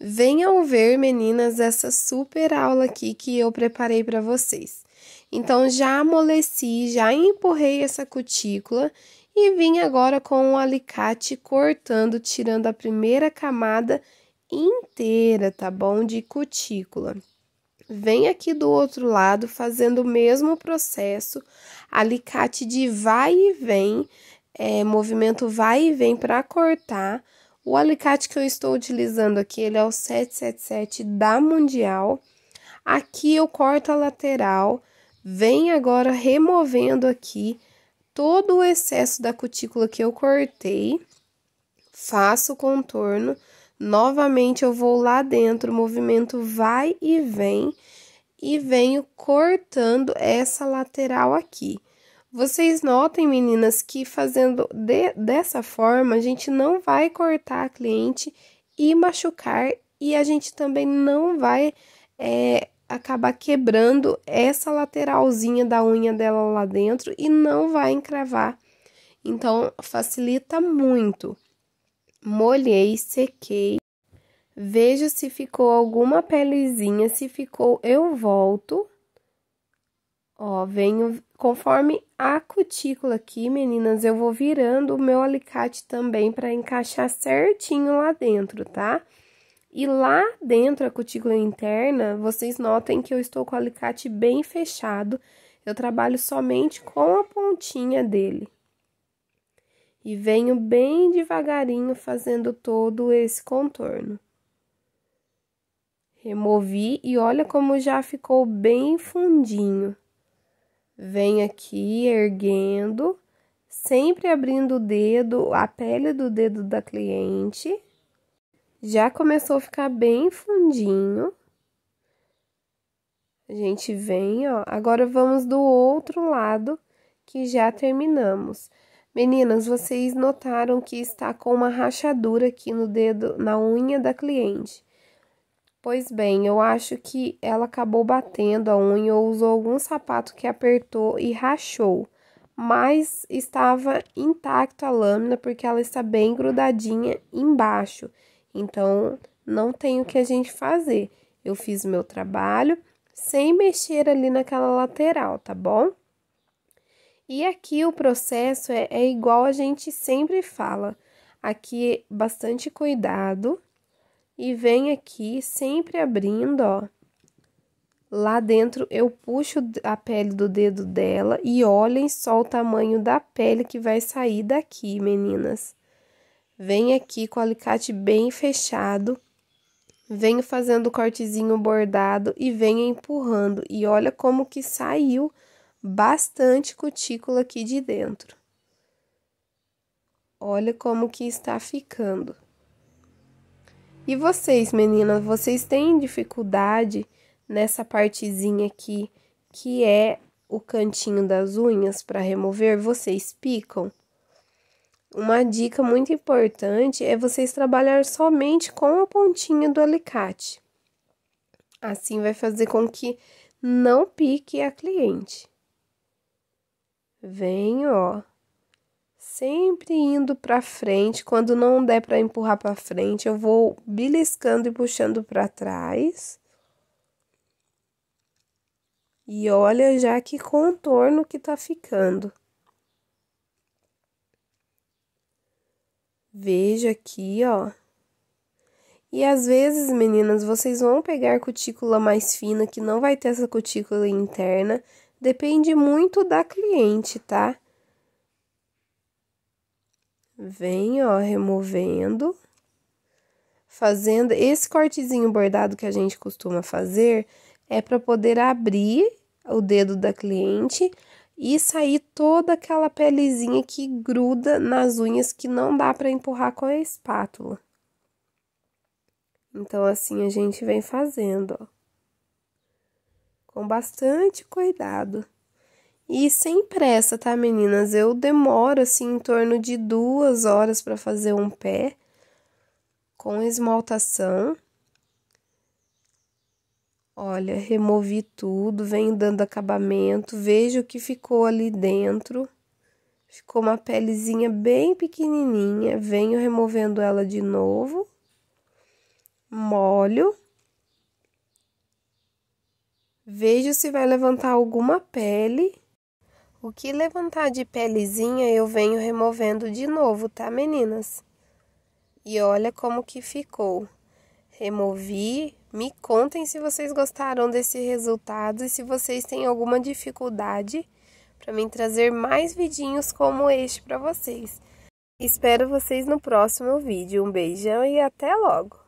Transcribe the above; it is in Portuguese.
Venham ver, meninas, essa super aula aqui que eu preparei para vocês. Então, já amoleci, já empurrei essa cutícula e vim agora com um alicate cortando, tirando a primeira camada inteira, tá bom? De cutícula. Vem aqui do outro lado fazendo o mesmo processo, alicate de vai e vem, é, movimento vai e vem para cortar o alicate que eu estou utilizando aqui, ele é o 777 da Mundial. Aqui eu corto a lateral, Venho agora removendo aqui todo o excesso da cutícula que eu cortei, faço o contorno, novamente eu vou lá dentro, o movimento vai e vem, e venho cortando essa lateral aqui. Vocês notem, meninas, que fazendo de, dessa forma, a gente não vai cortar a cliente e machucar, e a gente também não vai é, acabar quebrando essa lateralzinha da unha dela lá dentro e não vai encravar. Então, facilita muito. Molhei, sequei. Vejo se ficou alguma pelezinha. Se ficou, eu volto. Ó, venho conforme a cutícula aqui, meninas, eu vou virando o meu alicate também para encaixar certinho lá dentro, tá? E lá dentro, a cutícula interna, vocês notem que eu estou com o alicate bem fechado. Eu trabalho somente com a pontinha dele. E venho bem devagarinho fazendo todo esse contorno. Removi e olha como já ficou bem fundinho. Vem aqui erguendo, sempre abrindo o dedo, a pele do dedo da cliente. Já começou a ficar bem fundinho. A gente vem, ó. Agora vamos do outro lado que já terminamos. Meninas, vocês notaram que está com uma rachadura aqui no dedo, na unha da cliente. Pois bem, eu acho que ela acabou batendo a unha ou usou algum sapato que apertou e rachou, mas estava intacta a lâmina porque ela está bem grudadinha embaixo. Então, não tem o que a gente fazer. Eu fiz o meu trabalho sem mexer ali naquela lateral, tá bom? E aqui o processo é, é igual a gente sempre fala. Aqui, bastante cuidado, e vem aqui sempre abrindo, ó. Lá dentro eu puxo a pele do dedo dela e olhem só o tamanho da pele que vai sair daqui, meninas. Vem aqui com o alicate bem fechado, venho fazendo o cortezinho bordado e venho empurrando. E olha como que saiu bastante cutícula aqui de dentro. Olha como que está ficando. E vocês, meninas, vocês têm dificuldade nessa partezinha aqui, que é o cantinho das unhas para remover? Vocês picam? Uma dica muito importante é vocês trabalhar somente com a pontinha do alicate. Assim vai fazer com que não pique a cliente. Vem, ó, sempre indo para frente. Quando não der para empurrar para frente, eu vou beliscando e puxando para trás. E olha já que contorno que tá ficando. Veja aqui, ó. E às vezes, meninas, vocês vão pegar cutícula mais fina, que não vai ter essa cutícula interna. Depende muito da cliente, tá? Vem, ó, removendo. Fazendo esse cortezinho bordado que a gente costuma fazer é para poder abrir o dedo da cliente e sair toda aquela pelezinha que gruda nas unhas que não dá para empurrar com a espátula. Então, assim a gente vem fazendo, ó. Com bastante cuidado. E sem pressa, tá, meninas? Eu demoro assim em torno de duas horas para fazer um pé com esmaltação. Olha, removi tudo, venho dando acabamento, vejo o que ficou ali dentro. Ficou uma pelezinha bem pequenininha, venho removendo ela de novo. Molho. Vejo se vai levantar alguma pele o que levantar de pelezinha eu venho removendo de novo, tá, meninas? E olha como que ficou. Removi. Me contem se vocês gostaram desse resultado e se vocês têm alguma dificuldade para mim trazer mais vidinhos como este para vocês. Espero vocês no próximo vídeo. Um beijão e até logo!